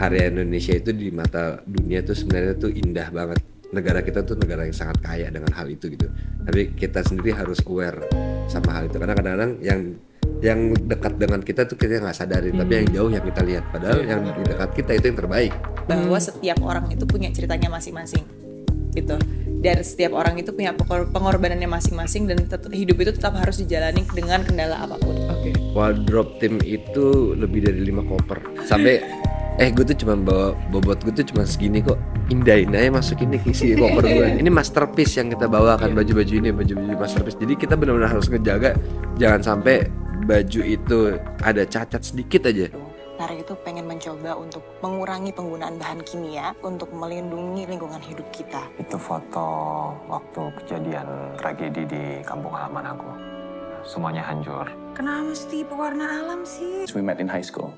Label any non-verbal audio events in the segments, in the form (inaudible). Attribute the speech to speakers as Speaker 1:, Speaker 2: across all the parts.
Speaker 1: karya Indonesia itu di mata dunia tuh sebenarnya tuh indah banget negara kita tuh negara yang sangat kaya dengan hal itu gitu tapi kita sendiri harus aware sama hal itu karena kadang-kadang yang yang dekat dengan kita tuh kita nggak sadari. hmm. tapi yang jauh yang kita lihat padahal ya, yang di dekat kita itu yang terbaik
Speaker 2: bahwa setiap orang itu punya ceritanya masing-masing gitu dan setiap orang itu punya pengorbanannya masing-masing dan tetap, hidup itu tetap harus dijalani dengan kendala apapun. Oke. Okay.
Speaker 1: Wardrobe tim itu lebih dari lima koper sampai eh gue tuh cuma bawa bobot gue tuh cuma segini kok Indah aja masuk ini isi koper gue (laughs) ini masterpiece yang kita bawa kan iya. baju-baju ini baju-baju masterpiece jadi kita benar-benar harus ngejaga jangan sampai baju itu ada cacat sedikit aja
Speaker 2: Nari itu pengen mencoba untuk mengurangi penggunaan bahan kimia untuk melindungi lingkungan hidup kita.
Speaker 1: Itu foto
Speaker 3: waktu kejadian tragedi di kampung halaman aku. Semuanya hancur.
Speaker 2: Kenapa mesti pewarna alam sih? We met in high school.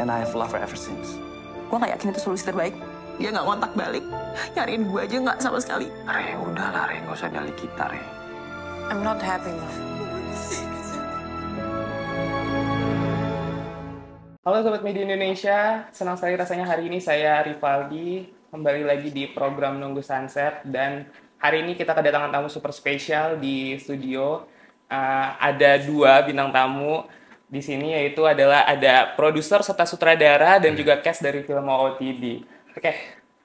Speaker 2: And I have loved her ever since. Gue gak yakin itu solusi terbaik. Dia gak ngontak balik. Nyariin gue aja gak sama sekali.
Speaker 3: Re, lah, Re. Gak usah nyali kita, Re.
Speaker 2: I'm not happy, now.
Speaker 3: Halo Sobat Media Indonesia, senang sekali rasanya hari ini saya Rivaldi, kembali lagi di program Nunggu Sunset, dan hari ini kita kedatangan tamu super spesial di studio. Uh, ada dua bintang tamu, di sini yaitu adalah ada produser serta sutradara dan juga cast dari film OOTD. Oke, okay.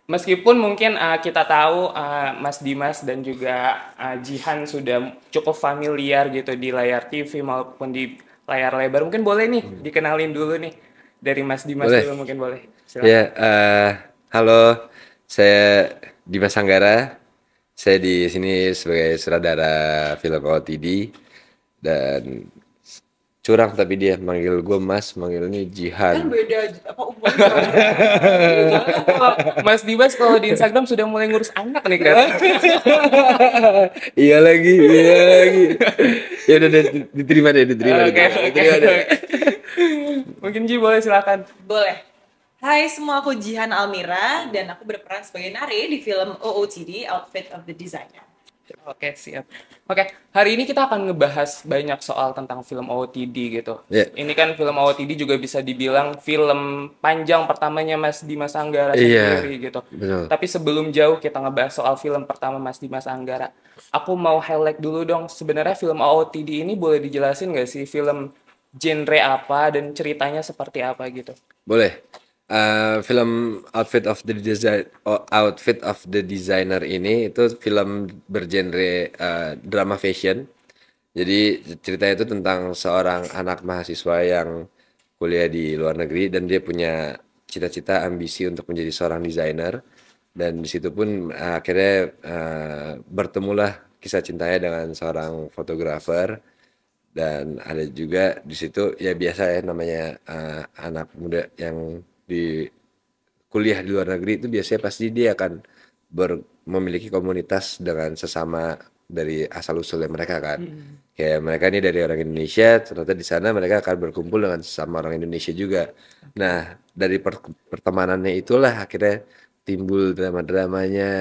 Speaker 3: meskipun mungkin uh, kita tahu uh, Mas Dimas dan juga uh, Jihan sudah cukup familiar gitu di layar TV maupun di layar lebar, mungkin boleh nih dikenalin dulu nih dari Mas Dimas boleh. dulu mungkin boleh. Silahkan. Ya,
Speaker 1: uh, halo, saya Dimas Anggara. Saya di sini sebagai sutradara film OOTD dan curang tapi dia manggil gue mas manggilnya Jihan kan
Speaker 3: beda apa umur (laughs) Mas Dimas kalau di Instagram sudah mulai ngurus anak nih kan (laughs)
Speaker 1: iya lagi iya lagi ya udah
Speaker 3: diterima deh diterima Oke, okay, diterima okay, (laughs) mungkin Ji boleh silakan
Speaker 2: boleh Hai semua, aku Jihan Almira dan aku berperan sebagai Nari di film OOTD, Outfit of the Designer.
Speaker 3: Oke, siap. Oke, okay. hari ini kita akan ngebahas banyak soal tentang film OOTD gitu. Yeah. Ini kan film OOTD juga bisa dibilang film panjang pertamanya Mas Dimas Anggara yeah. Iya, gitu. Betul. Tapi sebelum jauh kita ngebahas soal film pertama Mas Dimas Anggara, aku mau highlight dulu dong sebenarnya film OOTD ini boleh dijelasin nggak sih film genre apa dan ceritanya seperti apa gitu?
Speaker 1: Boleh. Eh, film Outfit of the Design oh, Outfit of the Designer ini itu film bergenre uh, drama fashion. Jadi ceritanya itu tentang seorang anak mahasiswa yang kuliah di luar negeri dan dia punya cita-cita ambisi untuk menjadi seorang desainer dan disitu pun eh, akhirnya uh, bertemulah kisah cintanya dengan seorang fotografer dan ada juga di situ ya biasa ya namanya uh, anak muda yang di kuliah di luar negeri itu biasanya pasti dia akan ber, memiliki komunitas dengan sesama dari asal usulnya mereka kan. Hmm. Kayak mereka ini dari orang Indonesia, ternyata di sana mereka akan berkumpul dengan sesama orang Indonesia juga. Nah, dari per pertemanannya itulah akhirnya timbul drama-dramanya,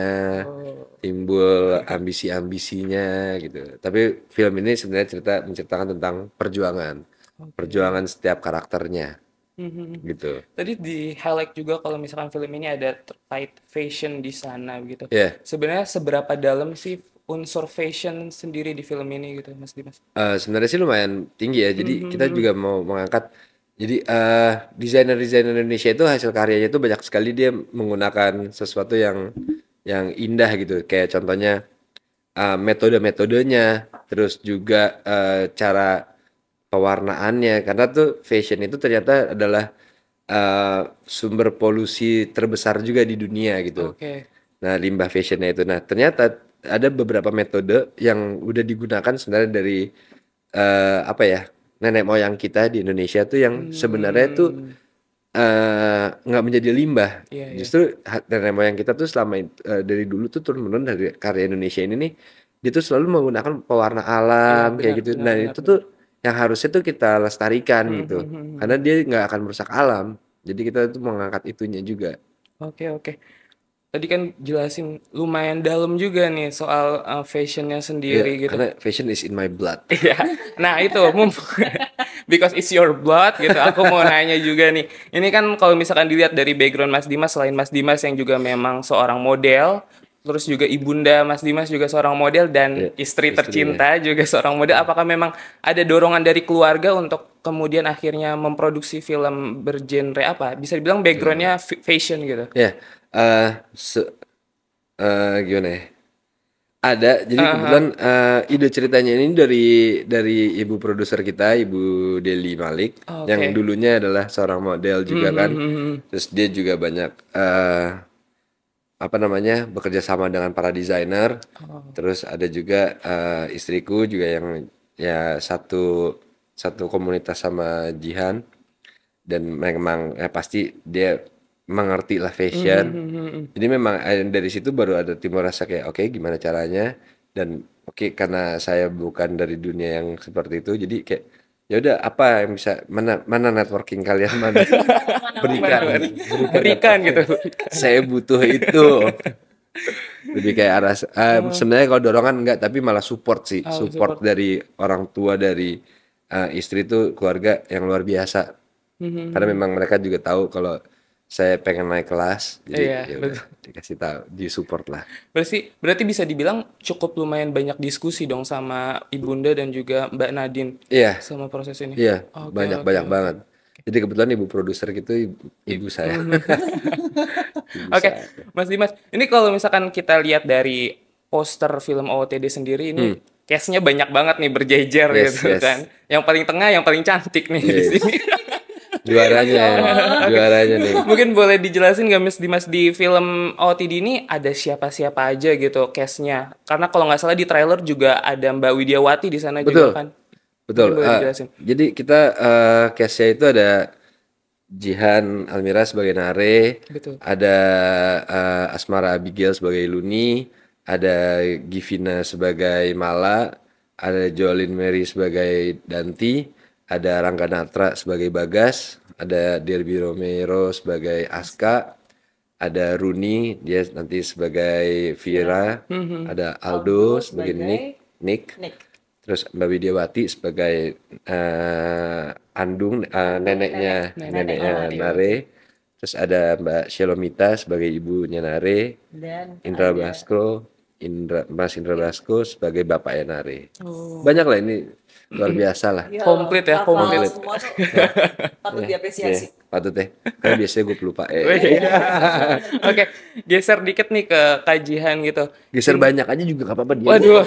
Speaker 1: oh. timbul ambisi-ambisinya gitu. Tapi film ini sebenarnya cerita menceritakan tentang perjuangan. Okay. Perjuangan setiap karakternya. Mm-hmm. gitu.
Speaker 3: Tadi di highlight juga kalau misalkan film ini ada terkait fashion di sana gitu. Yeah. Sebenarnya seberapa dalam sih unsur fashion sendiri di film ini gitu, Mas Dimas?
Speaker 1: Uh, sebenarnya sih lumayan tinggi ya. Jadi mm-hmm. kita mm-hmm. juga mau mengangkat. Jadi uh, desainer-desainer Indonesia itu hasil karyanya itu banyak sekali dia menggunakan sesuatu yang yang indah gitu. Kayak contohnya uh, metode-metodenya, terus juga uh, cara pewarnaannya karena tuh fashion itu ternyata adalah uh, sumber polusi terbesar juga di dunia gitu. Okay. Nah, limbah fashionnya itu. Nah, ternyata ada beberapa metode yang udah digunakan sebenarnya dari uh, apa ya nenek moyang kita di Indonesia tuh yang hmm. sebenarnya tuh eh, nggak uh, menjadi limbah. Yeah, yeah. Justru nenek moyang kita tuh selama uh, dari dulu tuh turun menurun dari karya Indonesia ini nih, dia tuh selalu menggunakan pewarna alam benar, kayak gitu. Benar, nah benar, itu benar. tuh yang harusnya tuh kita lestarikan hmm, gitu hmm, hmm, hmm. karena dia nggak akan merusak alam jadi kita tuh mengangkat itunya juga
Speaker 3: oke okay, oke okay. tadi kan jelasin lumayan dalam juga nih soal uh, fashionnya sendiri yeah, gitu karena
Speaker 1: fashion is in my blood
Speaker 3: (laughs) iya nah itu (laughs) because it's your blood gitu. Aku mau nanya juga nih. Ini kan kalau misalkan dilihat dari background Mas Dimas selain Mas Dimas yang juga memang seorang model, terus juga ibunda Mas Dimas juga seorang model dan ya, istri tercinta ya. juga seorang model. Iya. Apakah memang ada dorongan dari keluarga untuk kemudian akhirnya memproduksi film bergenre apa? Bisa dibilang backgroundnya iya. fashion gitu?
Speaker 1: Ya, uh, eh, so, uh, eh, gimana ya? Ada. Jadi uh -huh. kebetulan uh, ide ceritanya ini dari dari ibu produser kita, Ibu Deli Malik, oh, okay. yang dulunya adalah seorang model juga mm -hmm. kan. Hmm, hmm, hmm. Terus dia juga banyak. Uh, apa namanya bekerja sama dengan para desainer oh. terus ada juga uh, istriku juga yang ya satu satu komunitas sama Jihan dan memang ya pasti dia mengerti lah fashion mm -hmm. jadi memang eh, dari situ baru ada timur rasa kayak oke okay, gimana caranya dan oke okay, karena saya bukan dari dunia yang seperti itu jadi kayak ya udah apa yang bisa mana mana networking kalian mana berikan berikan, berikan gitu saya butuh itu lebih kayak arah uh, sebenarnya kalau dorongan enggak tapi malah support sih oh, support, support dari orang tua dari uh, istri itu keluarga yang luar biasa mm-hmm. karena memang mereka juga tahu kalau saya pengen naik kelas jadi iya, ya dikasih tahu support lah
Speaker 3: berarti berarti bisa dibilang cukup lumayan banyak diskusi dong sama ibunda dan juga mbak Nadine iya sama proses ini iya okay, banyak okay, banyak
Speaker 1: okay. banget jadi kebetulan ibu produser gitu ibu, (laughs) ibu saya oke
Speaker 3: okay. mas Dimas ini kalau misalkan kita lihat dari poster film OOTD sendiri ini hmm. case-nya banyak banget nih berjejer yes, gitu yes. kan yang paling tengah yang paling cantik nih yes. di sini (laughs) juaranya ya. oh.
Speaker 1: juaranya nih
Speaker 3: mungkin boleh dijelasin gak Miss Dimas di film OTD ini ada siapa-siapa aja gitu case-nya karena kalau nggak salah di trailer juga ada Mbak Widiawati di sana betul. juga kan
Speaker 1: betul uh, jadi kita uh, eh, case-nya itu ada Jihan Almira sebagai Nare, Betul. ada uh, Asmara Abigail sebagai Luni, ada Givina sebagai Mala, ada Jolin Mary sebagai Danti, ada Rangga Natra sebagai Bagas, ada Derby Romero sebagai Aska, ada Runi dia nanti sebagai Vira, ya. mhm. mhm. ada Aldo, sebagai Nick, Nick, Nick, terus Mbak Widiawati sebagai uh, Andung uh, neneknya Nenek. neneknya oh, Nenek. Nare, terus ada Mbak Shalomita sebagai ibunya Nare, Dan Indra ada... Baskro, Indra Mas Indra Rasko iya. sebagai Bapak Enare. Oh. Banyak lah ini luar biasa lah. Ya, komplit ya, komplit. Semua tuh (laughs) ya. patut ya. diapresiasi. Ya,
Speaker 3: patut deh. Ya. Karena biasanya gue lupa. Eh. Oh, iya. (laughs) Oke, okay. geser dikit nih ke kajian gitu. Geser banyak aja juga gak apa-apa dia. Waduh. (laughs)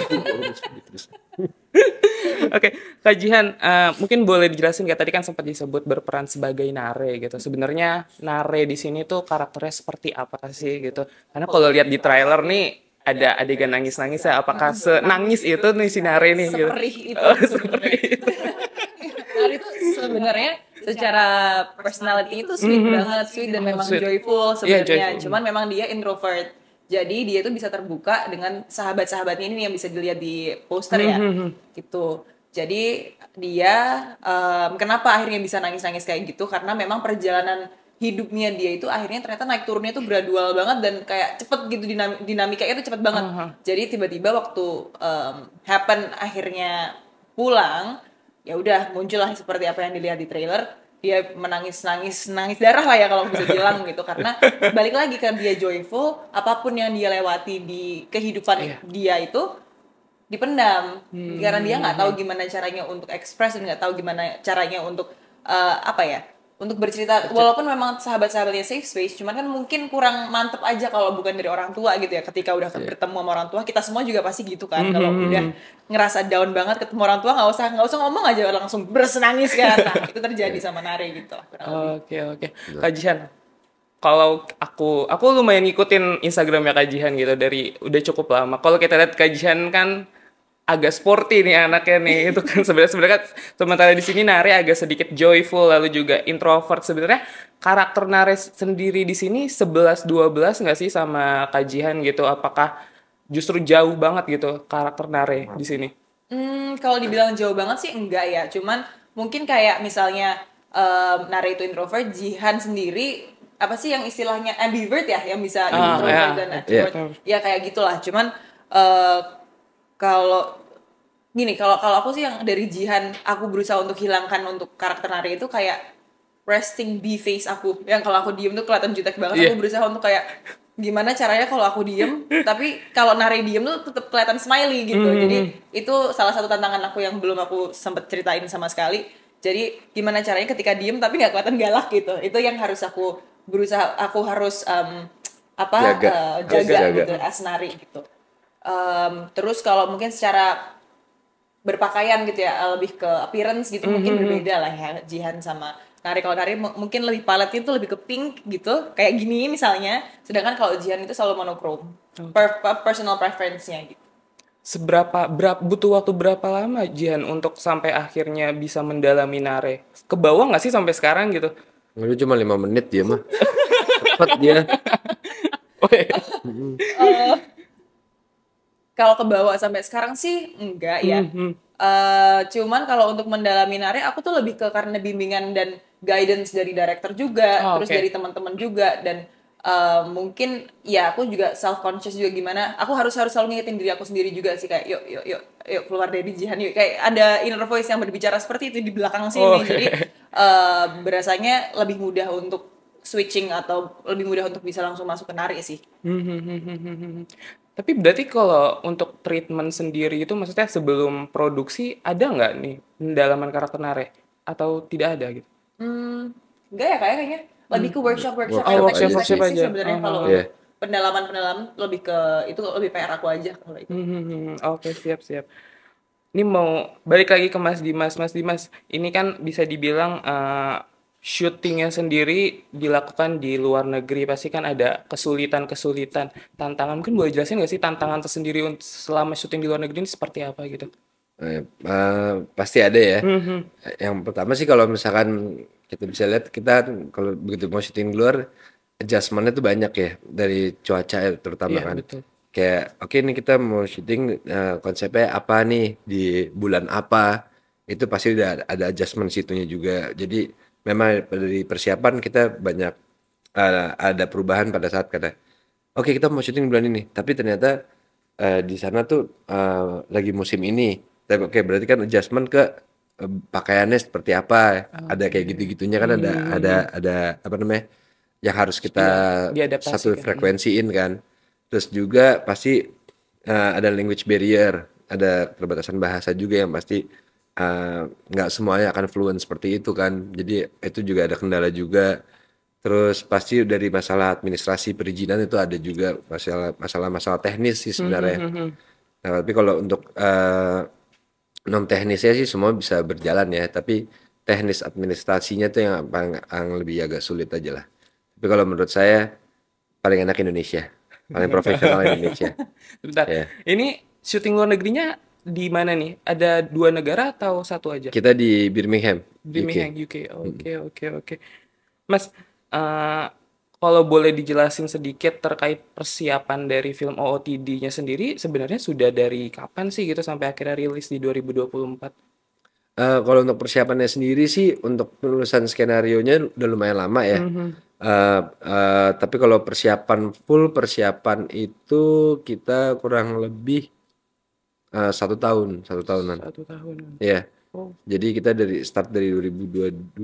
Speaker 3: Oke, okay. kajian uh, mungkin boleh dijelasin gak tadi kan sempat disebut berperan sebagai nare gitu. Sebenarnya nare di sini tuh karakternya seperti apa sih gitu? Karena kalau lihat di trailer nih ada adegan nangis-nangis ya apakah nangis itu nih sinare nih gitu. (laughs) Seperih itu.
Speaker 2: Oh, itu. sebenarnya secara personality itu sweet mm -hmm. banget, sweet dan memang sweet. joyful iya, sebenarnya. Yeah, Cuman memang dia introvert. Jadi dia itu bisa terbuka dengan sahabat-sahabatnya ini yang bisa dilihat di poster ya. Mm -hmm. Gitu. Jadi dia um, kenapa akhirnya bisa nangis-nangis kayak gitu karena memang perjalanan hidupnya dia itu akhirnya ternyata naik turunnya itu gradual banget dan kayak cepet gitu dinam dinamikanya itu cepet banget. Uh -huh. Jadi tiba-tiba waktu um, happen akhirnya pulang, ya udah muncullah seperti apa yang dilihat di trailer dia menangis nangis nangis darah lah ya kalau bisa bilang (laughs) gitu karena balik lagi kan dia joyful apapun yang dia lewati di kehidupan yeah. dia itu dipendam hmm. karena dia nggak tahu hmm. gimana caranya untuk ekspres dan nggak tahu gimana caranya untuk uh, apa ya untuk bercerita walaupun memang sahabat-sahabatnya safe space cuman kan mungkin kurang mantep aja kalau bukan dari orang tua gitu ya ketika udah yeah. Iya. bertemu sama orang tua kita semua juga pasti gitu kan mm -hmm. kalau hmm, udah hmm. ngerasa down banget ketemu orang tua nggak usah nggak usah ngomong aja langsung bersenangis kan (laughs) nah, itu terjadi yeah. sama Nare gitu
Speaker 3: oke oke gitu. kajian. kalau aku aku lumayan ngikutin Instagramnya kajian gitu dari udah cukup lama kalau kita lihat kajian kan agak sporty nih anaknya nih (laughs) itu kan sebenarnya sebenarnya kan, sementara di sini Nare agak sedikit joyful lalu juga introvert sebenarnya karakter Nare sendiri di sini sebelas dua belas nggak sih sama kajian gitu apakah justru jauh banget gitu karakter Nare di sini
Speaker 2: hmm, kalau dibilang jauh banget sih enggak ya cuman mungkin kayak misalnya um, ehm, Nare itu introvert Jihan sendiri apa sih yang istilahnya ambivert ya yang bisa ah, introvert yeah. dan iya. extrovert yeah. ya kayak gitulah cuman uh, kalau gini kalau kalau aku sih yang dari Jihan aku berusaha untuk hilangkan untuk karakter Nari itu kayak resting be face aku yang kalau aku diem tuh kelihatan jutek banget yeah. aku berusaha untuk kayak gimana caranya kalau aku diem (laughs) tapi kalau Nari diem tuh tetap kelihatan smiley gitu mm jadi itu salah satu tantangan aku yang belum aku sempet ceritain sama sekali jadi gimana caranya ketika diem tapi nggak kelihatan galak gitu itu yang harus aku berusaha aku harus um, apa jaga, uh, jaga, jaga gitu as Nari gitu um, terus kalau mungkin secara berpakaian gitu ya eh, lebih ke appearance gitu mm -hmm. mungkin mm-hmm. berbeda lah ya Jihan sama Nari kalau Nari mungkin lebih paletnya itu lebih ke pink gitu kayak gini misalnya sedangkan kalau Jihan itu selalu monokrom per personal preference-nya gitu
Speaker 3: seberapa berapa butuh waktu berapa lama Jihan untuk sampai akhirnya bisa mendalami Nare ke bawah nggak sih sampai sekarang gitu Lu cuma lima menit dia
Speaker 1: mah cepat dia (laughs) Oke. Okay. Uh,
Speaker 2: eh, kalau ke bawah sampai sekarang sih enggak ya. Mm -hmm. uh, cuman kalau untuk mendalami nari aku tuh lebih ke karena bimbingan dan guidance dari director juga, oh, terus okay. dari teman-teman juga dan uh, mungkin ya aku juga self conscious juga gimana. Aku harus harus selalu ngingetin diri aku sendiri juga sih kayak yuk yuk yuk yuk keluar dari jihan yuk. Kayak ada inner voice yang berbicara seperti itu di belakang sini. Oh, okay. Jadi uh, berasanya lebih mudah untuk switching atau lebih mudah untuk bisa langsung masuk ke nari sih.
Speaker 3: Hmm, hmm, tapi berarti kalau untuk treatment sendiri itu maksudnya sebelum produksi ada nggak nih pendalaman karakter Nare atau tidak ada gitu?
Speaker 2: Hmm, enggak ya kayak ya, kayaknya hmm. lebih ke workshop workshop, oh, workshop, workshop aja. sebenarnya uh -huh. kalau uh-huh. yeah. pendalaman pendalaman lebih ke itu lebih PR aku aja kalau itu.
Speaker 3: Hmm, hmm, hmm. Oke okay, siap siap. Ini mau balik lagi ke Mas Dimas, Mas Dimas. Ini kan bisa dibilang uh, syutingnya sendiri dilakukan di luar negeri pasti kan ada kesulitan-kesulitan tantangan mungkin boleh jelasin nggak sih tantangan tersendiri selama syuting di luar negeri ini seperti apa gitu
Speaker 1: eh, uh, pasti ada ya mm-hmm. yang pertama sih kalau misalkan kita bisa lihat kita kalau begitu mau syuting di luar adjustmentnya tuh banyak ya dari cuaca ya, terutama yeah, kan betul. kayak oke okay, ini kita mau syuting uh, eh, konsepnya apa nih di bulan apa itu pasti udah ada adjustment situnya juga jadi memang dari persiapan kita banyak uh, ada perubahan pada saat kata oke okay, kita mau syuting bulan ini tapi ternyata uh, di sana tuh uh, lagi musim ini tapi oke okay, berarti kan adjustment ke pakaiannya seperti apa okay. ada kayak gitu-gitunya kan hmm. ada ada apa namanya yang harus kita satu frekuensiin kan terus juga pasti uh, ada language barrier ada keterbatasan bahasa juga yang pasti Eh, nggak uh, semuanya akan fluent seperti itu kan jadi itu juga ada kendala juga terus pasti dari masalah administrasi perizinan itu ada juga masalah masalah masalah teknis sih hmm, sebenarnya mm -hmm. nah tapi kalau untuk uh, non teknisnya sih semua bisa berjalan ya tapi teknis administrasinya tuh yang paling yang lebih agak sulit aja lah tapi kalau menurut saya paling enak Indonesia paling (laughs) profesional Indonesia.
Speaker 3: sebentar Yeah. Ini syuting luar negerinya di mana nih? Ada dua negara atau satu aja? Kita
Speaker 1: di Birmingham. Birmingham
Speaker 3: UK. Oke oke oke. Mas, uh, kalau boleh dijelasin sedikit terkait persiapan dari film OOTD-nya sendiri, sebenarnya sudah dari kapan sih gitu sampai akhirnya rilis di 2024? Uh,
Speaker 1: eh, kalau untuk persiapannya sendiri sih untuk penulisan skenario nya udah lumayan lama ya. Mm-hmm. Uh, uh, tapi kalau persiapan full persiapan itu kita kurang lebih Uh, satu tahun, satu tahunan. Satu tahun. Iya. Oh. Jadi kita dari start dari 2022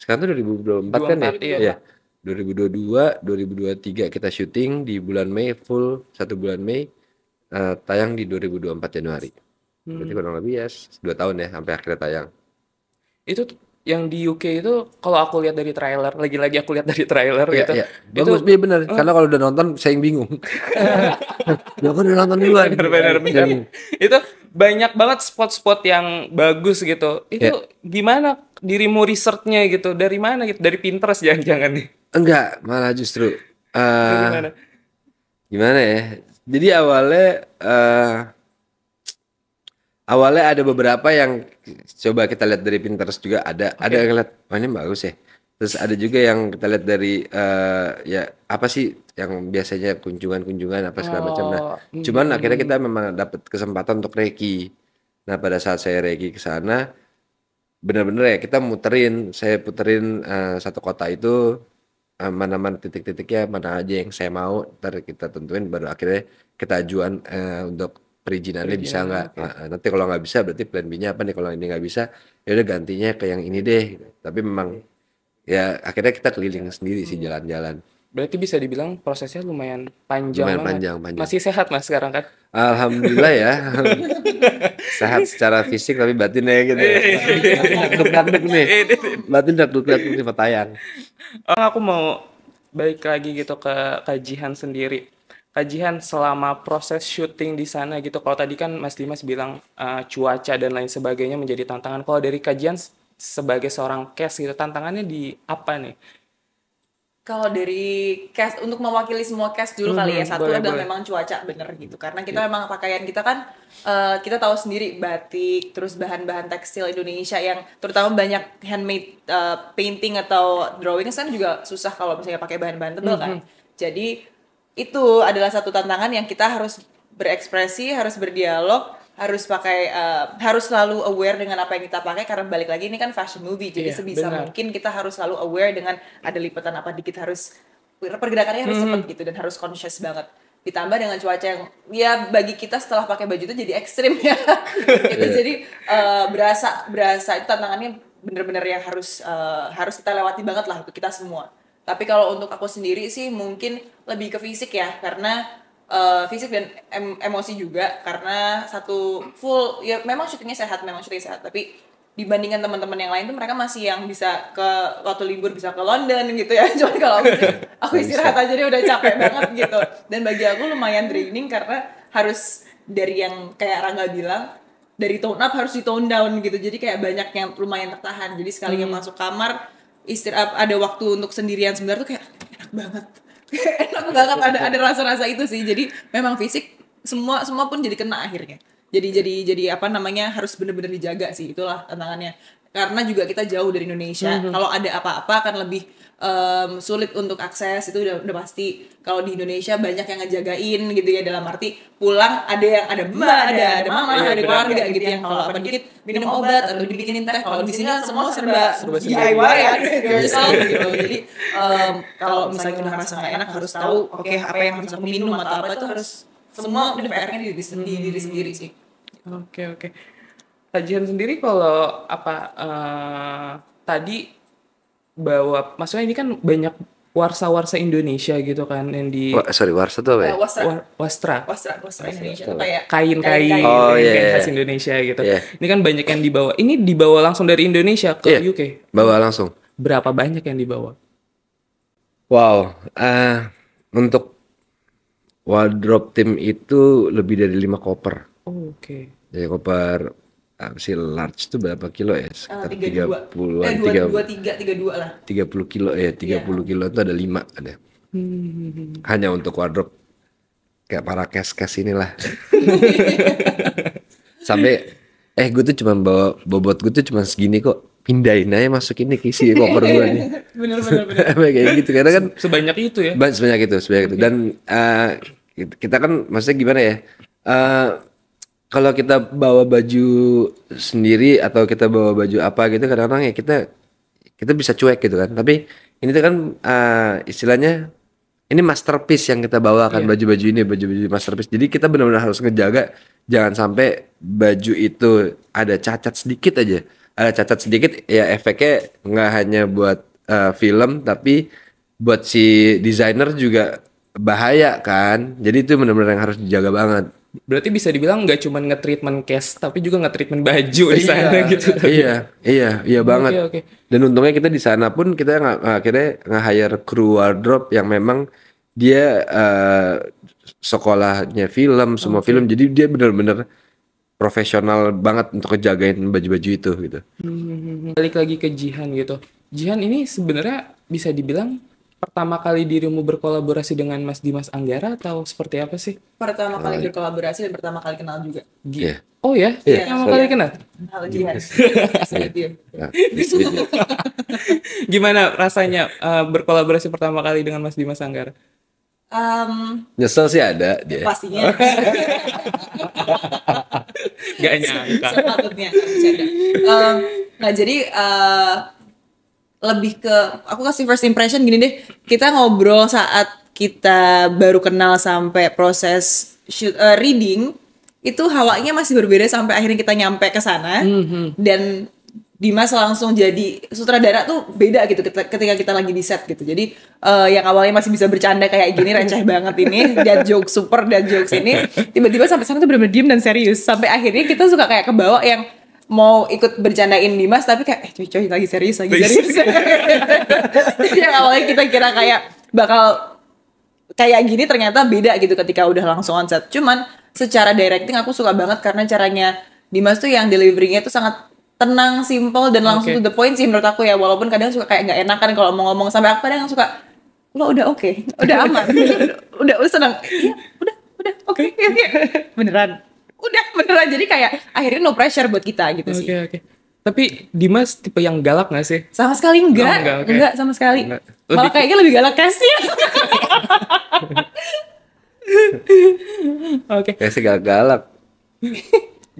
Speaker 1: sekarang tuh 2024, empat kan ya? Iya. Yeah. 2022, 2023 kita syuting di bulan Mei full satu bulan Mei uh, tayang di 2024 Januari. Hmm. Berarti kurang lebih ya dua tahun ya sampai akhirnya tayang.
Speaker 3: Itu yang di UK itu kalau aku lihat dari trailer lagi-lagi aku lihat dari trailer yeah, gitu. Yeah. Bagus, itu, iya,
Speaker 1: benar, Uh, Karena kalau udah nonton saya yang bingung. (laughs) ya aku udah nonton dulu, Bener, bener, iya. bener.
Speaker 3: itu banyak banget spot-spot yang bagus gitu. Itu yeah. gimana dirimu risetnya gitu? Dari mana gitu? Dari Pinterest jangan-jangan nih.
Speaker 1: Enggak, malah justru uh, gimana? Gimana ya? Jadi awalnya uh, awalnya ada beberapa yang coba kita lihat dari Pinterest juga ada okay. ada yang lihat oh, ini bagus ya terus ada juga yang kita lihat dari uh, ya apa sih yang biasanya kunjungan-kunjungan apa segala oh, macam nah hmm. cuman akhirnya kita memang dapat kesempatan untuk reki nah pada saat saya reki ke sana benar-benar ya kita muterin saya puterin uh, satu kota itu mana eh, mana-mana titik-titiknya mana aja yang saya mau ntar kita tentuin baru akhirnya kita ajuan uh, untuk perizinannya bisa nggak Ya. nah, nanti kalau nggak bisa berarti plan B-nya apa nih kalau ini nggak bisa ya udah gantinya ke yang ini deh tapi memang ya akhirnya kita keliling iya. sendiri sih hmm. jalan-jalan
Speaker 3: berarti bisa dibilang prosesnya lumayan panjang lumayan panjang panjang masih sehat mas sekarang kan
Speaker 1: alhamdulillah ya
Speaker 3: (laughs) sehat secara
Speaker 1: fisik tapi batinnya gitu ya. eh. deg eh. nih batin deg nih petayang
Speaker 3: oh aku mau balik lagi gitu ke kajian sendiri kajian selama proses syuting di sana gitu? Kalau tadi kan Mas Dimas bilang uh, cuaca dan lain sebagainya menjadi tantangan. Kalau dari kajian sebagai seorang cast gitu, tantangannya di apa nih?
Speaker 2: Kalau dari cast untuk mewakili semua cast dulu hmm, kali ya hmm, satu boleh, adalah memang cuaca bener gitu karena kita yeah. memang pakaian kita kan uh, kita tahu sendiri batik terus bahan-bahan tekstil Indonesia yang terutama banyak handmade uh, painting atau drawing kan juga susah kalau misalnya pakai bahan-bahan tebal mm -hmm. kan hmm. jadi itu adalah satu tantangan yang kita harus berekspresi, harus berdialog, harus pakai uh, harus selalu aware dengan apa yang kita pakai karena balik lagi ini kan fashion movie jadi yeah, sebisa benar. mungkin kita harus selalu aware dengan ada lipatan apa dikit harus pergerakannya harus hmm. cepat gitu dan harus conscious banget ditambah dengan cuaca yang ya bagi kita setelah pakai baju itu jadi ekstrim ya (laughs) gitu yeah. jadi uh, berasa berasa itu tantangannya bener-bener yang harus uh, harus kita lewati banget lah untuk kita semua tapi kalau untuk aku sendiri sih mungkin lebih ke fisik ya karena uh, fisik dan em emosi juga karena satu full ya memang syutingnya sehat memang syutingnya sehat tapi dibandingkan teman-teman yang lain tuh mereka masih yang bisa ke waktu libur bisa ke London gitu ya (laughs) cuma kalau aku, aku istirahat aja deh udah capek banget gitu dan bagi aku lumayan draining karena harus dari yang kayak Rangga bilang dari tone up harus di tone down gitu jadi kayak banyak yang lumayan tertahan jadi sekali hmm. masuk kamar istirahat ada waktu untuk sendirian sebenarnya tuh kayak enak banget (laughs) enak iya, banget iya, ada iya. ada rasa-rasa itu sih jadi memang fisik semua semua pun jadi kena akhirnya jadi jadi jadi apa namanya harus bener-bener dijaga sih itulah tantangannya karena juga kita jauh dari Indonesia. Mm -hmm. Kalau ada apa-apa akan lebih um, sulit untuk akses itu udah udah pasti. Kalau di Indonesia banyak yang ngejagain gitu ya dalam arti pulang ada yang ada mbak, ada, ada ada mama, iya, ada keluarga gitu, gitu yang ya. kalau apa dikit minum obat atau dibikinin teh. Kalau di sini semua kan serba, DIY ya, yourself gitu. Jadi um, kalau misalnya kita merasa nggak enak harus tahu oke okay, apa yang harus aku minum atau apa itu harus semua udah PR-nya di diri sendiri sih.
Speaker 3: Hmm. Oke okay, oke. Tajihan sendiri kalau apa uh, tadi bawa maksudnya ini kan banyak warsa-warsa Indonesia gitu kan yang di Wa, sorry warsa tuh apa ya? Iya, wastra. Wa, wastra. Wastra, wastra Indonesia tuh kayak kain-kain gitu. oh, kain, yeah, kain khas iya. Indonesia gitu. Yeah. Ini kan banyak yang dibawa. Ini dibawa langsung dari Indonesia ke yeah. UK. Bawa langsung. Berapa banyak yang dibawa?
Speaker 1: Wow, uh, untuk wardrobe tim itu lebih dari lima koper. Oh, Oke. Okay. Jadi koper si large itu berapa kilo ya? Sekitar eh, tiga puluh eh, tiga dua tiga tiga dua lah. Tiga puluh kilo ya, iya. tiga puluh yeah. kilo itu ada lima ada. Kan ya?
Speaker 2: Hmm.
Speaker 1: Hanya untuk wardrobe kayak para kes-kes inilah. (laughs) Sampai eh gue tuh cuma bawa bobot gue tuh cuma segini kok pindahin aja masuk ini kisi kok (laughs) koper gue nih.
Speaker 3: bener
Speaker 1: (laughs) kayak gitu karena kan sebanyak itu ya. Sebanyak itu, sebanyak itu. Dan uh, kita kan maksudnya gimana ya? Uh, kalau kita bawa baju sendiri atau kita bawa baju apa gitu kadang-kadang ya kita kita bisa cuek gitu kan tapi ini tuh kan uh, istilahnya ini masterpiece yang kita bawa kan baju iya. baju-baju ini baju-baju masterpiece jadi kita benar-benar harus ngejaga jangan sampai baju itu ada cacat sedikit aja ada cacat sedikit ya efeknya nggak hanya buat uh, film tapi buat si desainer juga bahaya kan jadi itu benar-benar yang harus dijaga banget
Speaker 3: Berarti bisa dibilang nggak cuma nge-treatment case tapi juga nge-treatment baju di iya. sana iya, gitu. Iya,
Speaker 1: iya, iya banget. Okay, okay. Dan untungnya kita di sana pun kita akhirnya nge-hire kru wardrobe yang memang dia uh, sekolahnya film, semua okay. film. Jadi dia benar-benar profesional banget untuk ngejagain baju-baju itu gitu.
Speaker 3: Hmm, hmm, hmm, balik lagi ke Jihan gitu. Jihan ini sebenarnya bisa dibilang pertama kali dirimu berkolaborasi dengan Mas Dimas Anggara atau seperti apa sih?
Speaker 2: Pertama kali ya. berkolaborasi dan pertama kali kenal juga. G iya. yeah. Oh ya, yeah? pertama yeah. so, kali iya. kenal. Halo (laughs) Yeah. Iya.
Speaker 3: (laughs) Gimana rasanya uh, berkolaborasi pertama kali dengan Mas Dimas Anggara?
Speaker 2: Um,
Speaker 3: Nyesel sih ada dia. Pastinya. (laughs) Gak nyangka.
Speaker 2: Sepatutnya. Um, nah jadi uh, lebih ke aku kasih first impression gini deh kita ngobrol saat kita baru kenal sampai proses shoot, uh, reading itu hawanya masih berbeda sampai akhirnya kita nyampe ke sana mm -hmm. dan Dimas langsung jadi sutradara tuh beda gitu ketika kita lagi di set gitu. Jadi uh, yang awalnya masih bisa bercanda kayak gini receh banget ini (laughs) dan joke super dan jokes ini tiba-tiba sampai sana tuh benar-benar diem dan serius sampai akhirnya kita suka kayak kebawa yang mau ikut bercandain Dimas tapi kayak eh cuy cuy lagi serius lagi serius (laughs) jadi yang awalnya kita kira kayak bakal kayak gini ternyata beda gitu ketika udah langsung on set cuman secara directing aku suka banget karena caranya Dimas tuh yang deliveringnya tuh sangat tenang, simple dan langsung okay. to the point sih menurut aku ya walaupun kadang suka kayak nggak enakan kalau mau ngomong sampai aku kadang suka lo udah oke, okay, udah aman, (laughs) udah, udah seneng, iya udah udah oke okay. (laughs) beneran udah beneran jadi kayak akhirnya no pressure buat kita gitu sih. Oke okay. oke.
Speaker 3: Tapi Dimas tipe yang galak gak sih? Sama sekali enggak. Oh, enggak, okay. enggak sama sekali. Enggak. Malah kayaknya
Speaker 2: lebih galak kasih. (laughs)
Speaker 3: oke. Okay. Kasih galak galak.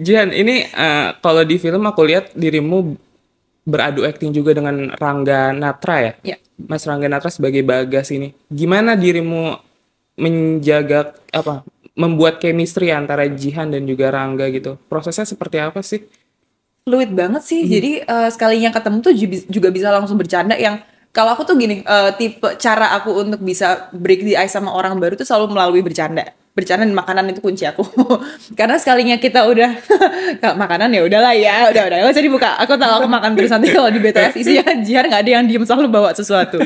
Speaker 3: Jihan, ini uh, kalau di film aku lihat dirimu beradu akting juga dengan Rangga Natra ya? Iya. Mas Rangga Natra sebagai Bagas ini. Gimana dirimu menjaga apa membuat chemistry antara Jihan dan juga Rangga gitu? Prosesnya seperti apa sih?
Speaker 2: Fluid banget sih. Hmm. Jadi uh, sekalinya ketemu tuh juga bisa langsung bercanda yang kalau aku tuh gini, uh, tipe cara aku untuk bisa break the ice sama orang baru tuh selalu melalui bercanda. Bercanda dan makanan itu kunci aku. (laughs) Karena sekalinya kita udah (laughs) makanan ya udahlah ya, udah udah jadi usah dibuka. Aku tahu aku makan terus nanti kalau di BTS isinya (laughs) jihar nggak ada yang diem selalu bawa sesuatu.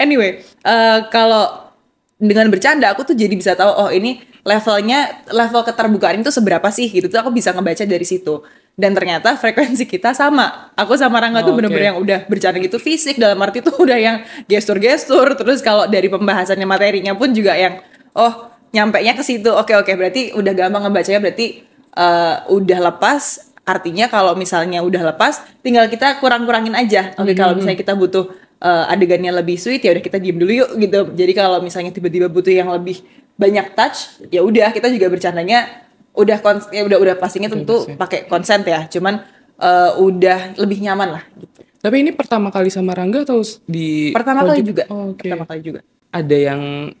Speaker 2: Anyway, uh, kalau dengan bercanda aku tuh jadi bisa tahu oh ini levelnya level keterbukaan itu seberapa sih gitu tuh aku bisa ngebaca dari situ dan ternyata frekuensi kita sama. Aku sama Rangga oh, tuh bener-bener okay. yang udah bercanda gitu fisik dalam arti tuh udah yang gestur-gestur terus kalau dari pembahasannya materinya pun juga yang oh nyampe nya ke situ. Oke oke berarti udah gampang ngebacanya berarti uh, udah lepas artinya kalau misalnya udah lepas tinggal kita kurang-kurangin aja. Oke okay, mm -hmm. kalau misalnya kita butuh uh, adegannya lebih sweet ya udah kita diem dulu yuk gitu. Jadi kalau misalnya tiba-tiba butuh yang lebih banyak touch ya udah kita juga bercandanya udah kons ya udah udah pastinya iya, tentu pakai konsen ya cuman uh, udah lebih nyaman lah gitu
Speaker 3: tapi ini pertama kali sama Rangga atau di pertama project? kali juga oh, okay. pertama kali juga ada yang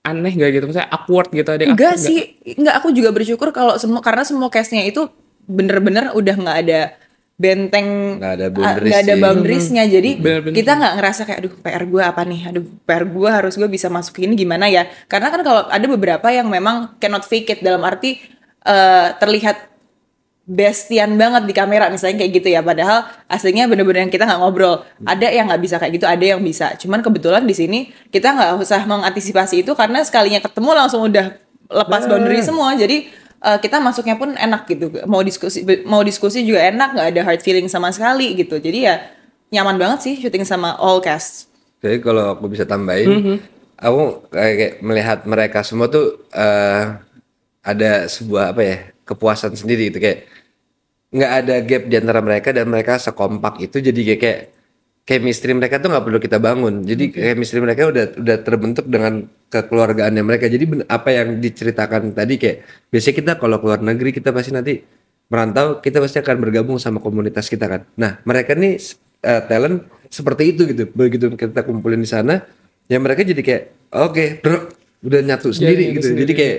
Speaker 3: aneh gak gitu misalnya awkward gitu ada enggak sih
Speaker 2: enggak aku juga bersyukur kalau semua karena semua case-nya itu bener-bener udah nggak ada benteng nggak ada eh, boundaries gak ada boundariesnya. jadi bener, bener. kita nggak ngerasa kayak aduh PR gue apa nih aduh PR gue harus gue bisa masuk ini gimana ya karena kan kalau ada beberapa yang memang cannot fake it dalam arti uh, terlihat bestian banget di kamera misalnya kayak gitu ya padahal aslinya bener-bener yang kita nggak ngobrol ada yang nggak bisa kayak gitu ada yang bisa cuman kebetulan di sini kita nggak usah mengantisipasi itu karena sekalinya ketemu langsung udah lepas boundary semua jadi uh, kita masuknya pun enak gitu mau diskusi mau diskusi juga enak nggak ada hard feeling sama sekali gitu jadi ya nyaman banget sih syuting sama all cast
Speaker 1: jadi kalau aku bisa tambahin mm -hmm. aku kayak melihat mereka semua tuh uh, ada sebuah apa ya kepuasan sendiri gitu kayak nggak ada gap di antara mereka dan mereka sekompak itu jadi kayak, kayak chemistry mereka tuh nggak perlu kita bangun jadi mm-hmm. chemistry mereka udah udah terbentuk dengan kekeluargaannya mereka. Jadi apa yang diceritakan tadi kayak biasanya kita kalau keluar negeri kita pasti nanti merantau kita pasti akan bergabung sama komunitas kita kan. Nah mereka nih uh, talent seperti itu gitu. Begitu kita kumpulin di sana, ya mereka jadi kayak oke okay, udah nyatu iya, sendiri jadi, iya, gitu. Sendiri. Jadi kayak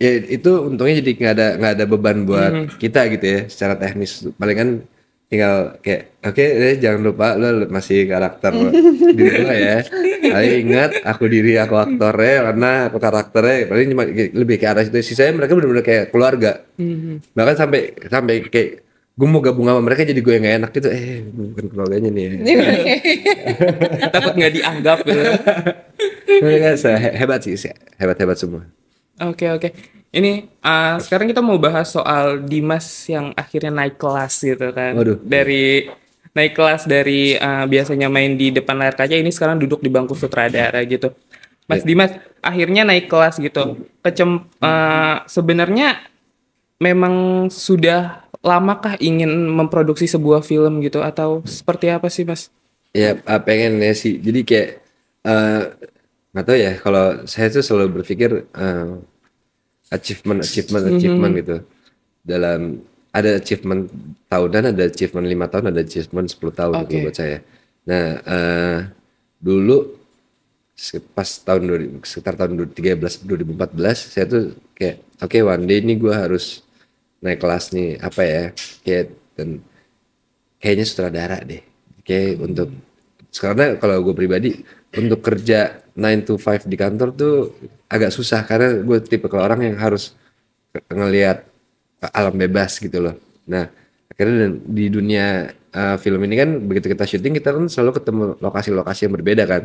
Speaker 1: ya itu untungnya jadi nggak ada nggak ada beban buat hmm. kita gitu ya secara teknis. Palingan tinggal kayak oke okay, eh, jangan lupa lo masih karakter (laughs) diri lo ya tapi ingat aku diri aku aktornya karena aku karakternya paling cuma lebih ke arah itu sisanya mereka benar-benar kayak keluarga mm-hmm. bahkan sampai sampai kayak gue mau gabung sama mereka jadi gue yang gak enak gitu eh bukan keluarganya nih ya. Iya. (laughs) takut nggak dianggap gitu. mereka hebat sih hebat hebat semua
Speaker 3: oke okay, oke okay. Ini uh, sekarang kita mau bahas soal Dimas yang akhirnya naik kelas gitu kan. Waduh. Dari naik kelas dari uh, biasanya main di depan layar kaca ini sekarang duduk di bangku sutradara gitu. Mas iya. Dimas akhirnya naik kelas gitu. Kecem uh, sebenarnya memang sudah lamakah ingin memproduksi sebuah film gitu atau seperti apa sih Mas?
Speaker 1: Ya pengen ya sih. Jadi kayak uh, nggak tahu ya kalau saya tuh selalu berpikir uh, achievement achievement mhm. achievement gitu dalam ada achievement tahunan ada achievement lima tahun ada achievement sepuluh tahun okay. gitu buat saya nah uh, dulu pas tahun sekitar tahun 2013 2014 saya tuh kayak oke okay, one day ini gue harus naik kelas nih apa ya kayak dan kayaknya sutradara deh kayak hmm. untuk karena kalau gue pribadi untuk kerja 9 to 5 di kantor tuh agak susah karena gue tipe kalau orang yang harus ngelihat alam bebas gitu loh. Nah, akhirnya di dunia uh, film ini kan begitu kita syuting kita kan selalu ketemu lokasi-lokasi yang berbeda kan.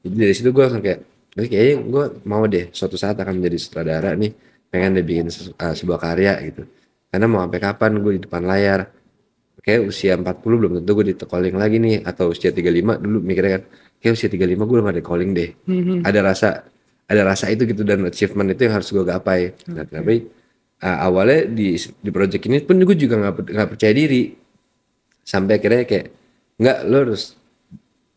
Speaker 1: Jadi dari situ gue kayak kayaknya gue mau deh suatu saat akan menjadi sutradara nih pengen deh bikin se uh, eh, sebuah karya gitu. Karena mau sampai kapan gue di depan layar. Kayak usia 40 belum tentu gue ditekoling lagi nih atau usia 35 dulu mikirnya kan kayak usia 35 gue udah ada calling deh. Mm -hmm. Ada rasa ada rasa itu gitu dan achievement itu yang harus gue gapai. Okay. Nah, tapi uh, awalnya di di project ini pun gue juga nggak nggak percaya diri sampai akhirnya kayak nggak lo harus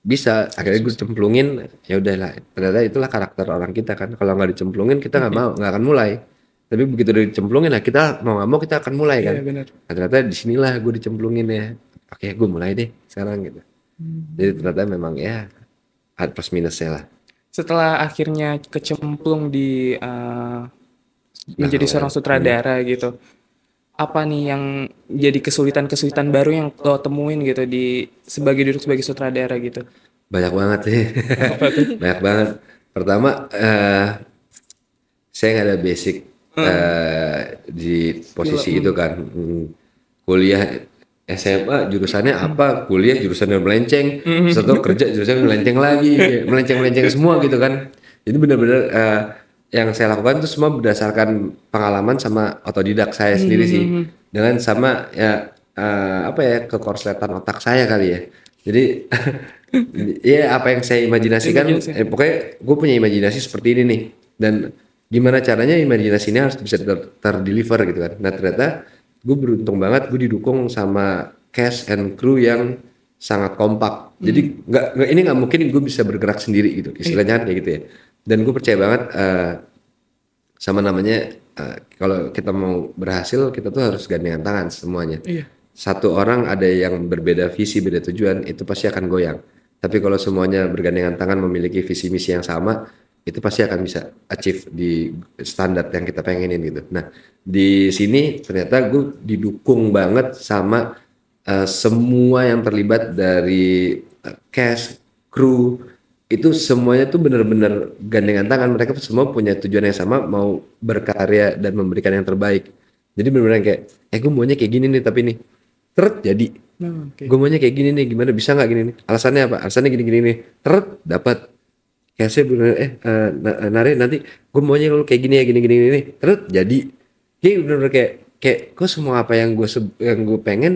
Speaker 1: bisa akhirnya gue cemplungin ya udahlah ternyata itulah karakter orang kita kan kalau nggak dicemplungin kita nggak mm-hmm. mau nggak akan mulai tapi begitu udah dicemplungin lah kita mau nggak mau kita akan mulai kan yeah, iya, nah, ternyata disinilah gue dicemplungin ya oke gue mulai deh sekarang gitu mm-hmm. jadi ternyata memang ya ada plus minusnya lah.
Speaker 3: Setelah akhirnya kecemplung di uh, menjadi nah, seorang sutradara hmm. gitu, apa nih yang jadi kesulitan-kesulitan baru yang lo temuin gitu di sebagai duduk sebagai sutradara gitu?
Speaker 1: Banyak banget sih, (laughs) banyak banget. Pertama, uh, saya nggak ada basic uh, di posisi Film. itu kan. Kuliah SMA jurusannya hmm. apa, kuliah jurusannya melenceng, hmm. setelah kerja jurusannya melenceng lagi, (laughs) ya, melenceng-melenceng semua gitu kan. Jadi benar-benar uh, yang saya lakukan itu semua berdasarkan pengalaman sama otodidak saya hmm, sendiri sih, dengan sama ya uh, apa ya kekorsletan otak saya kali ya. Jadi (laughs) ya apa yang saya imajinasikan, eh, pokoknya gue punya imajinasi seperti ini nih, dan gimana caranya imajinasinya harus bisa ter terdeliver gitu kan. Nah ternyata gue beruntung banget gue didukung sama cast and crew yang sangat kompak. Hmm. Jadi nggak ini nggak mungkin gue bisa bergerak sendiri gitu iya. istilahnya kayak gitu ya. Dan gue percaya banget uh, sama namanya uh, kalau kita mau berhasil kita tuh harus gandengan tangan semuanya. Iya. Satu orang ada yang berbeda visi, beda tujuan itu pasti akan goyang. Tapi kalau semuanya bergandengan tangan memiliki visi misi yang sama, itu pasti akan bisa achieve di standar yang kita pengenin gitu. Nah, di sini ternyata gue didukung banget sama uh, semua yang terlibat dari uh, cast, crew, itu semuanya tuh bener-bener gandengan tangan. Mereka semua punya tujuan yang sama, mau berkarya dan memberikan yang terbaik. Jadi bener-bener kayak, eh gue maunya kayak gini nih tapi nih, teret jadi. Nah, okay. Gue maunya kayak gini nih, gimana bisa nggak gini nih? Alasannya apa? Alasannya gini-gini nih, teret dapat kayak saya bilang eh uh, eh, eh, nari nanti gue maunya lu kayak gini ya gini gini gini terus jadi kayak bener-bener kayak kayak kok semua apa yang gue yang gue pengen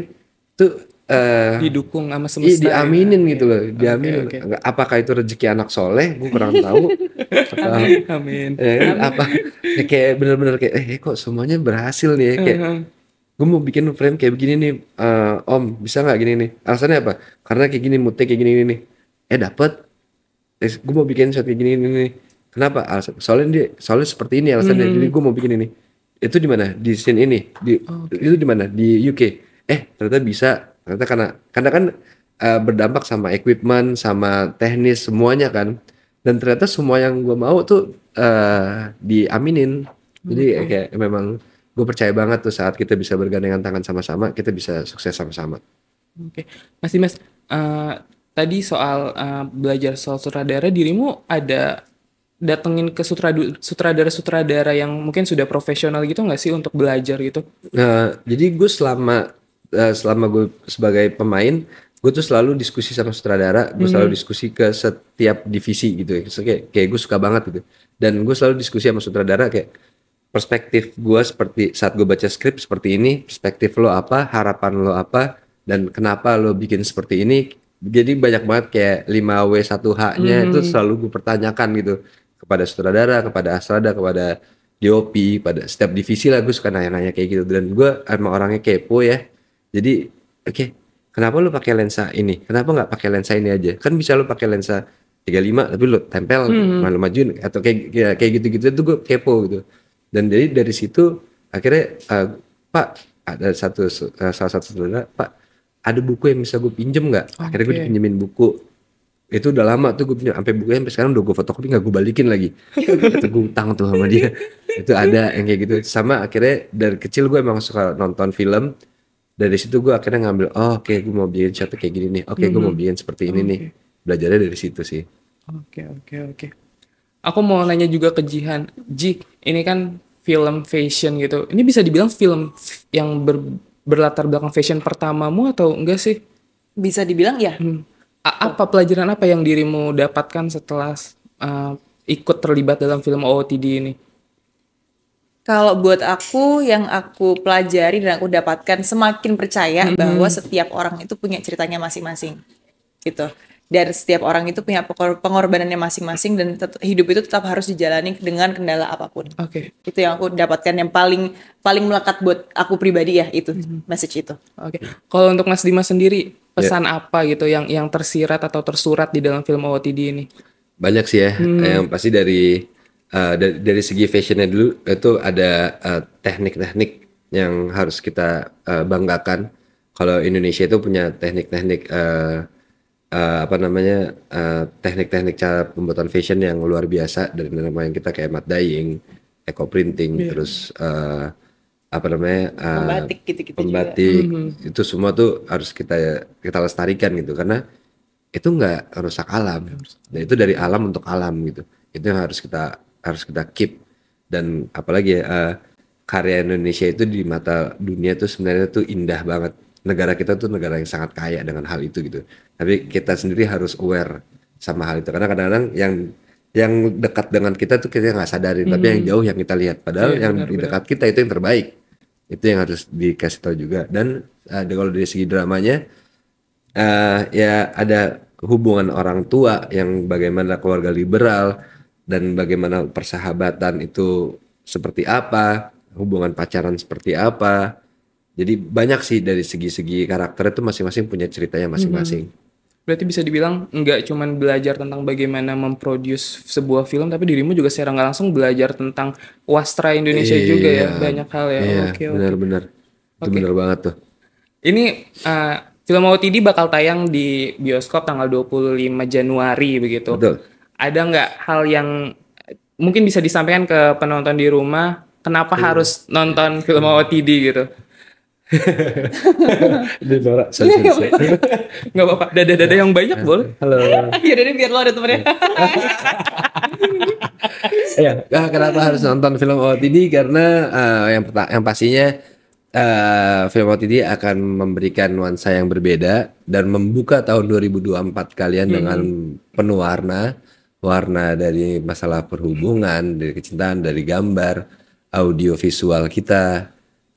Speaker 1: tuh uh,
Speaker 3: didukung sama semesta iya, ya?
Speaker 1: diaminin ya. gitu loh diaminin okay, apakah itu rezeki anak soleh gue kurang tahu
Speaker 3: (laughs) amin, uh, amin.
Speaker 1: apa ya kayak bener-bener kayak eh kok semuanya berhasil nih ya. kayak uh -huh gue mau bikin frame kayak begini nih uh, om bisa nggak gini nih alasannya apa karena kayak gini mute kayak gini nih eh dapet gue mau bikin shot kayak gini ini, ini. kenapa alasan soalnya dia soalnya seperti ini alasannya hmm. jadi gue mau bikin ini itu di mana di scene ini di okay. itu di mana di UK eh ternyata bisa ternyata karena karena kan uh, berdampak sama equipment sama teknis semuanya kan dan ternyata semua yang gue mau tuh uh, diaminin jadi okay. kayak memang gue percaya banget tuh saat kita bisa bergandengan tangan sama-sama kita bisa sukses sama-sama
Speaker 3: oke okay. mas uh, tadi soal uh, belajar soal sutradara dirimu ada datengin ke sutradara-sutradara yang mungkin sudah profesional gitu nggak sih untuk belajar gitu?
Speaker 1: Uh, jadi gue selama uh, selama gue sebagai pemain gue tuh selalu diskusi sama sutradara, gue hmm. selalu diskusi ke setiap divisi gitu ya, kayak, kayak gue suka banget gitu. Dan gue selalu diskusi sama sutradara kayak perspektif gue seperti saat gue baca skrip seperti ini, perspektif lo apa, harapan lo apa, dan kenapa lo bikin seperti ini, jadi banyak banget kayak 5W1H-nya hmm. itu selalu gue pertanyakan gitu kepada sutradara, kepada asrada, kepada DOP, pada setiap divisi lah gue suka nanya-nanya kayak gitu dan gue emang orangnya kepo ya. Jadi oke, okay, kenapa lu pakai lensa ini? Kenapa nggak pakai lensa ini aja? Kan bisa lu pakai lensa 35 tapi lu tempel hmm. malu majuin atau kayak ya, kayak gitu-gitu itu gue kepo gitu. Dan jadi dari situ akhirnya uh, Pak ada satu uh, salah satu saudara Pak ada buku yang bisa gue pinjem nggak okay. akhirnya gue dipinjemin buku itu udah lama tuh gue pinjam sampai bukunya sampai sekarang udah gue fotokopi nggak gue balikin lagi (laughs) itu gue utang tuh sama dia itu ada yang kayak gitu sama akhirnya dari kecil gue emang suka nonton film dari situ gue akhirnya ngambil oh oke okay, gue mau bikin shot kayak gini nih oke okay, gue mau hmm. bikin seperti ini okay. nih belajarnya dari situ sih oke
Speaker 3: okay, oke okay, oke okay. aku mau nanya juga ke Jihan Ji ini kan film fashion gitu ini bisa dibilang film yang ber berlatar belakang fashion pertamamu atau enggak sih?
Speaker 2: Bisa dibilang ya. Hmm.
Speaker 3: apa oh. pelajaran apa yang dirimu dapatkan setelah uh, ikut terlibat dalam film OOTD ini?
Speaker 2: Kalau buat aku yang aku pelajari dan aku dapatkan semakin percaya mm -hmm. bahwa setiap orang itu punya ceritanya masing-masing. Gitu. Dari setiap orang itu punya pengorbanannya masing-masing dan hidup itu tetap harus dijalani dengan kendala apapun. Oke. Okay. Itu yang aku dapatkan yang paling paling melekat buat aku pribadi ya itu mm-hmm. message itu. Oke. Okay. Kalau untuk Mas Dimas sendiri
Speaker 3: pesan yeah. apa gitu yang yang tersirat atau tersurat di dalam film OOTD ini?
Speaker 1: Banyak sih ya. Hmm. Yang pasti dari uh, eh, dari, dari segi fashionnya dulu itu ada teknik eh, teknik-teknik yang harus kita uh, banggakan. Kalau Indonesia itu punya teknik-teknik uh, apa namanya teknik eh, teknik-teknik cara pembuatan fashion yang luar biasa dari nama yang kita kayak mat dyeing, eco printing, yeah. terus uh, apa namanya uh, pembatik
Speaker 2: gitu-gitu pembatik juga.
Speaker 1: Mhm. itu semua tuh harus kita kita lestarikan gitu karena itu nggak rusak alam. Nah itu dari alam untuk alam gitu. Itu yang harus kita harus kita keep dan apalagi uh, karya Indonesia itu di mata dunia itu sebenarnya tuh indah banget negara kita tuh negara yang sangat kaya dengan hal itu gitu. Tapi kita sendiri harus aware sama hal itu karena kadang-kadang yang yang dekat dengan kita tuh kita nggak sadari, hmm. tapi yang hmm. jauh yang kita lihat. Padahal ya, yang benar, di dekat benar. kita itu yang terbaik. Itu yang harus dikasih tahu juga. Dan uh, kalau dari segi dramanya, uh, ya ada hubungan orang tua yang bagaimana keluarga liberal dan bagaimana persahabatan itu seperti apa, hubungan pacaran seperti apa, jadi banyak sih dari segi-segi karakter itu masing-masing punya ceritanya masing-masing.
Speaker 3: Hmm. Berarti bisa dibilang nggak cuma belajar tentang bagaimana memproduce sebuah film, tapi dirimu juga secara nggak langsung belajar tentang wastra Indonesia iya, juga ya, banyak hal ya. Iya, oke,
Speaker 1: benar-benar. Itu benar banget tuh.
Speaker 3: Ini uh, film OTD bakal tayang di bioskop tanggal 25 Januari begitu. Betul. Ada nggak hal yang mungkin bisa disampaikan ke penonton di rumah kenapa hmm. harus nonton film OTD gitu? (laughs) Ini norak saya Enggak iya, iya. apa-apa. Dada-dada yang banyak ya, boleh. Halo. (laughs)
Speaker 2: Ya deh biar lo ada temennya.
Speaker 1: (laughs) ya, ah, kenapa harus nonton film OTD karena uh, yang yang pastinya uh, film OTD akan memberikan nuansa yang berbeda dan membuka tahun 2024 kalian hmm. dengan penuh warna, warna dari masalah perhubungan, dari kecintaan, dari gambar, audio visual kita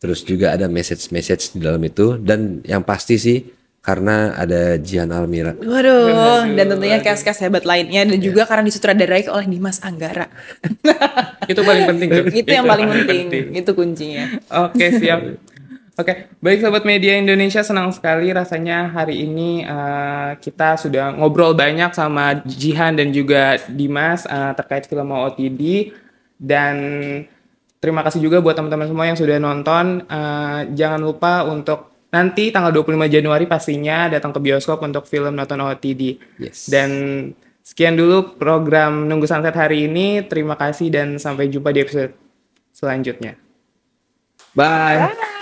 Speaker 1: Terus juga ada message-message di dalam itu dan yang pasti sih karena ada Jihan Almira.
Speaker 2: Waduh, dan tentunya kas-kas hebat lainnya dan yeah. juga karena disutradarai oleh Dimas Anggara.
Speaker 3: (laughs) itu paling penting Itu, itu yang paling penting. penting.
Speaker 2: Itu kuncinya.
Speaker 3: Oke, okay, siap. Oke, okay. baik sobat media Indonesia senang sekali rasanya hari ini uh, kita sudah ngobrol banyak sama Jihan dan juga Dimas uh, terkait film OOTD dan Terima kasih juga buat teman-teman semua yang sudah nonton. Uh, jangan lupa untuk nanti tanggal 25 Januari pastinya datang ke bioskop untuk film Nonton OTD. Yes. Dan sekian dulu program Nunggu Sunset hari ini. Terima kasih dan sampai jumpa di episode selanjutnya. Bye. Bye.